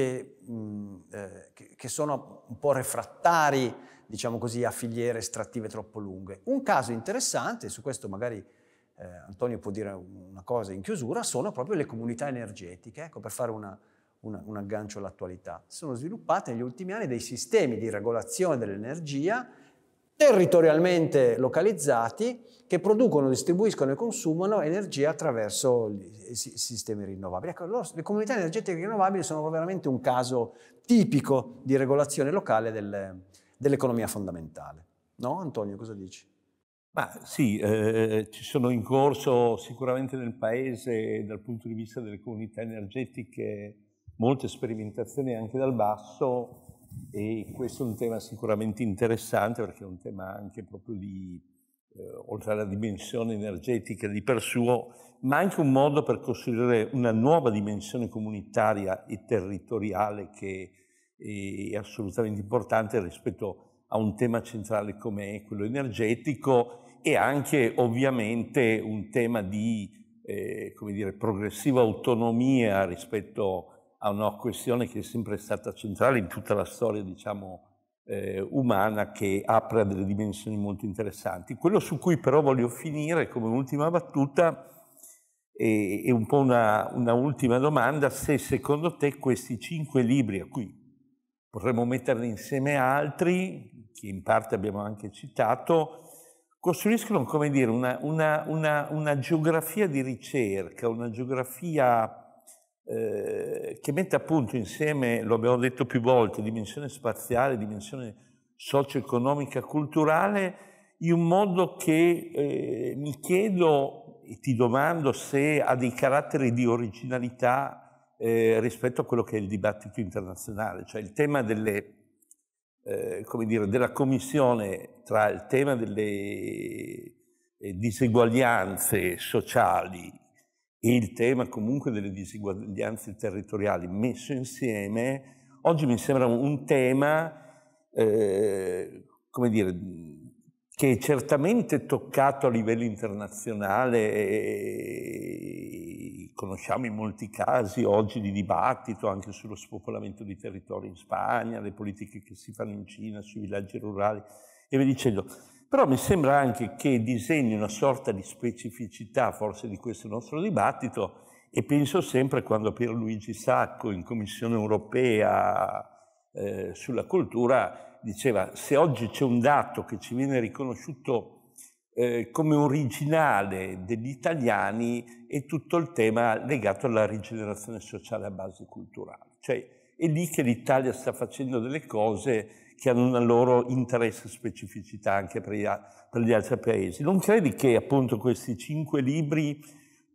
che, mh, eh, che, sono un po' refrattari, diciamo così, a filiere estrattive troppo lunghe. Un caso interessante, su questo magari eh, Antonio può dire una cosa in chiusura, sono proprio le comunità energetiche, ecco, per fare una, una, un aggancio all'attualità. Sono sviluppati negli ultimi anni dei sistemi di regolazione dell'energia territorialmente localizzati che producono, distribuiscono e consumano energia attraverso i sistemi rinnovabili. Ecco, le comunità energetiche rinnovabili sono veramente un caso tipico di regolazione locale del, dell'economia fondamentale. No, Antonio, cosa dici? Ma sì, eh, eh ci sono in corso sicuramente nel Paese, dal punto di vista delle comunità energetiche, molte sperimentazioni anche dal basso e questo è un tema sicuramente interessante perché è un tema anche proprio di, eh, oltre alla dimensione energetica di per suo, ma anche un modo per costruire una nuova dimensione comunitaria e territoriale che è assolutamente importante rispetto a un tema centrale come quello energetico e anche ovviamente un tema di eh, dire, progressiva autonomia rispetto a a una questione che è sempre stata centrale in tutta la storia, diciamo, eh, umana che apre a delle dimensioni molto interessanti. Quello su cui però voglio finire come ultima battuta è, è un po' una, una, ultima domanda, se secondo te questi cinque libri, a cui potremmo metterli insieme altri, che in parte abbiamo anche citato, costruiscono, come dire, una, una, una geografia di ricerca, una geografia eh, che mette a punto insieme, lo abbiamo detto più volte, dimensione spaziale, dimensione socio-economica, culturale, in un modo che eh, mi chiedo e ti domando se ha dei caratteri di originalità eh, rispetto a quello che è il dibattito internazionale, cioè il tema delle, eh, dire, della commissione tra il tema delle eh, diseguaglianze sociali il tema comunque delle disuguaglianze territoriali messo insieme, oggi mi sembra un tema, eh, come dire, che è certamente toccato a livello internazionale, e conosciamo in molti casi oggi di dibattito anche sullo spopolamento di territori in Spagna, le politiche che si fanno in Cina, sui villaggi rurali e via dicendo. Però mi sembra anche che disegni una sorta di specificità forse di questo nostro dibattito e penso sempre quando Pierluigi Sacco in Commissione europea eh, sulla cultura diceva se oggi c'è un dato che ci viene riconosciuto eh, come originale degli italiani è tutto il tema legato alla rigenerazione sociale a base culturale. Cioè è lì che l'Italia sta facendo delle cose che hanno un loro interesse e specificità anche per gli, altri paesi. Non credi che appunto questi cinque libri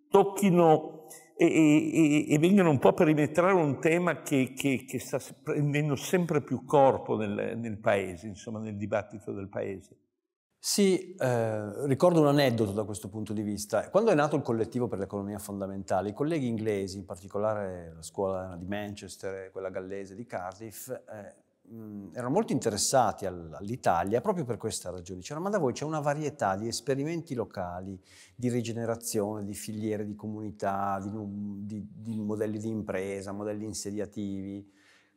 tocchino e, e, e vengano un po' per rimettere un tema che, che, che, sta prendendo sempre più corpo nel, nel paese, insomma nel dibattito del paese? Sì, eh, ricordo un aneddoto da questo punto di vista. Quando è nato il collettivo per l'economia fondamentale, i colleghi inglesi, in particolare la scuola di Manchester e quella gallese di Cardiff, eh, mh, mm, erano molto interessati all'Italia proprio per questa ragione. Dicevano, ma da voi c'è una varietà di esperimenti locali, di rigenerazione, di filiere, di comunità, di, di, di modelli di impresa, modelli insediativi,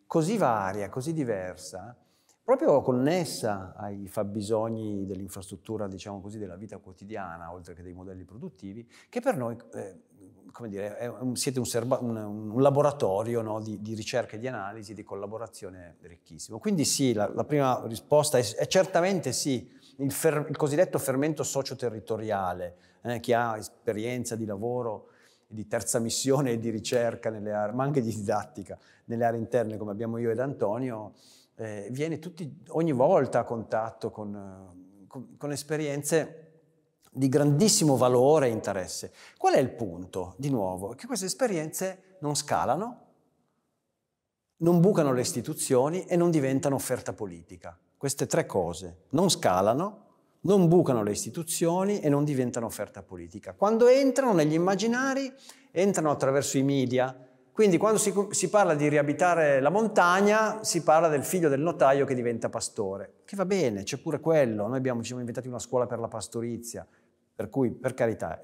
così varia, così diversa, proprio connessa ai fabbisogni dell'infrastruttura, diciamo così, della vita quotidiana, oltre che dei modelli produttivi, che per noi eh, come dire, un, siete un, serba, un, un laboratorio no, di, di, ricerca e di analisi, di collaborazione ricchissimo. Quindi sì, la, la prima risposta è, è certamente sì, il, fer, il, cosiddetto fermento socioterritoriale, eh, chi ha esperienza di lavoro di terza missione e di ricerca, aree, ma anche di didattica nelle aree interne come abbiamo io ed Antonio, eh, viene tutti, ogni volta a contatto con, con, con esperienze di grandissimo valore e interesse. Qual è il punto, di nuovo? Che queste esperienze non scalano, non bucano le istituzioni e non diventano offerta politica. Queste tre cose non scalano, non bucano le istituzioni e non diventano offerta politica. Quando entrano negli immaginari, entrano attraverso i media. Quindi quando si, si parla di riabitare la montagna, si parla del figlio del notaio che diventa pastore, che va bene, c'è pure quello. Noi abbiamo, ci siamo inventati una scuola per la pastorizia, per cui, per carità,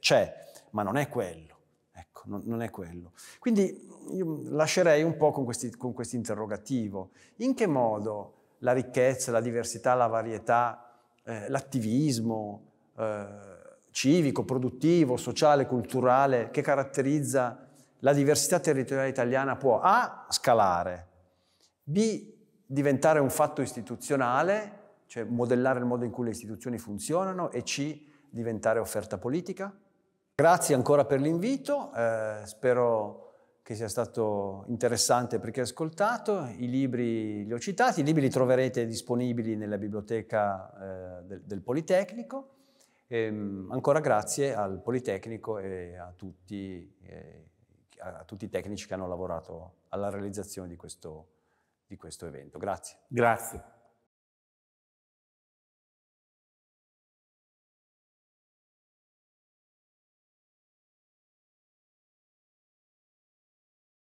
c'è, ma non è quello. Ecco, non, non, è quello. Quindi io lascerei un po' con questo interrogativo. In che modo la ricchezza, la diversità, la varietà, eh, l'attivismo eh, civico, produttivo, sociale, culturale che caratterizza la diversità territoriale italiana può A. scalare, B. diventare un fatto istituzionale, cioè modellare il modo in cui le istituzioni funzionano, e C diventare offerta politica. Grazie ancora per l'invito, eh, spero che sia stato interessante per chi ha ascoltato. I libri li ho citati, i libri li troverete disponibili nella biblioteca eh, del, del, Politecnico. E, ehm, ancora grazie al Politecnico e a tutti, eh, a tutti, i tecnici che hanno lavorato alla realizzazione di questo, di questo evento. Grazie. Grazie.